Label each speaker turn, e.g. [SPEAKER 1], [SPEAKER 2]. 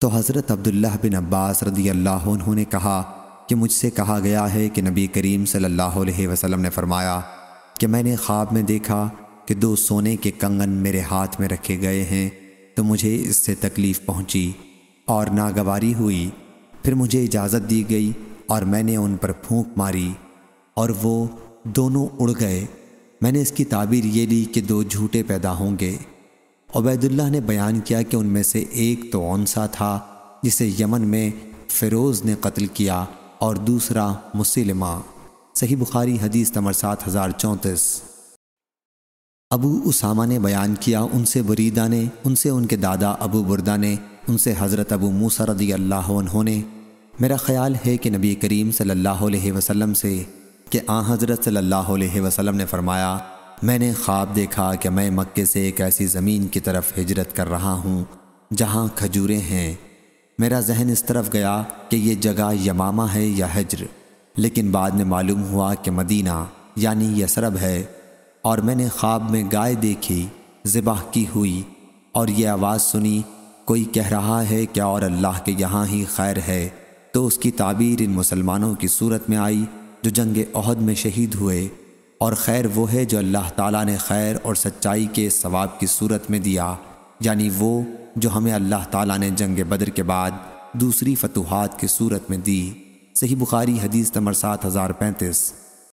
[SPEAKER 1] तो हज़रत अब्दुल्ला बिन अब्बास रदी अल्लाह उन्होंने कहा कि मुझसे कहा गया है कि नबी करीम सल्लल्लाहु अलैहि वसल्लम ने फरमाया कि मैंने ख्वाब में देखा कि दो सोने के कंगन मेरे हाथ में रखे गए हैं तो मुझे इससे तकलीफ़ पहुंची और नागवारी हुई फिर मुझे इजाज़त दी गई और मैंने उन पर फूंक मारी और वो दोनों उड़ गए मैंने इसकी ताबीर ये ली कि दो झूठे पैदा होंगे उबैदुल्ला ने बयान किया कि उनमें से एक तो ओनसा था जिसे यमन में फ़िरोज़ ने कत्ल किया और दूसरा मुसलमा सही बुखारी हदीस नंबर सात हज़ार चौंतीस अबू उसामा ने बयान किया उनसे बुरीदा ने उनसे उनके दादा अबू बुरदा ने उनसे हज़रत अबू मूसा रदी अल्लाह ने मेरा ख़्याल है कि नबी करीम सल्लल्लाहु अलैहि वसल्लम से कि आ हज़रत सल्लल्लाहु अलैहि वसल्लम ने फरमाया मैंने ख्वाब देखा कि मैं मक्के से एक ऐसी ज़मीन की तरफ हिजरत कर रहा हूँ जहाँ खजूरें हैं मेरा जहन इस तरफ गया कि ये जगह यमामा है या हजर लेकिन बाद में मालूम हुआ कि मदीना यानी यसरब है और मैंने ख्वाब में गाय देखी ज़िबाह की हुई और ये आवाज़ सुनी कोई कह रहा है कि और अल्लाह के यहाँ ही खैर है तो उसकी ताबीर इन मुसलमानों की सूरत में आई जो जंग अहद में शहीद हुए और खैर वो है जो अल्लाह ताला ने खैर और सच्चाई के सवाब की सूरत में दिया यानी वो जो हमें अल्लाह ताला ने जंग बदर के बाद दूसरी फतुहात की सूरत में दी सही बुखारी हदीस नंबर सात हज़ार पैंतीस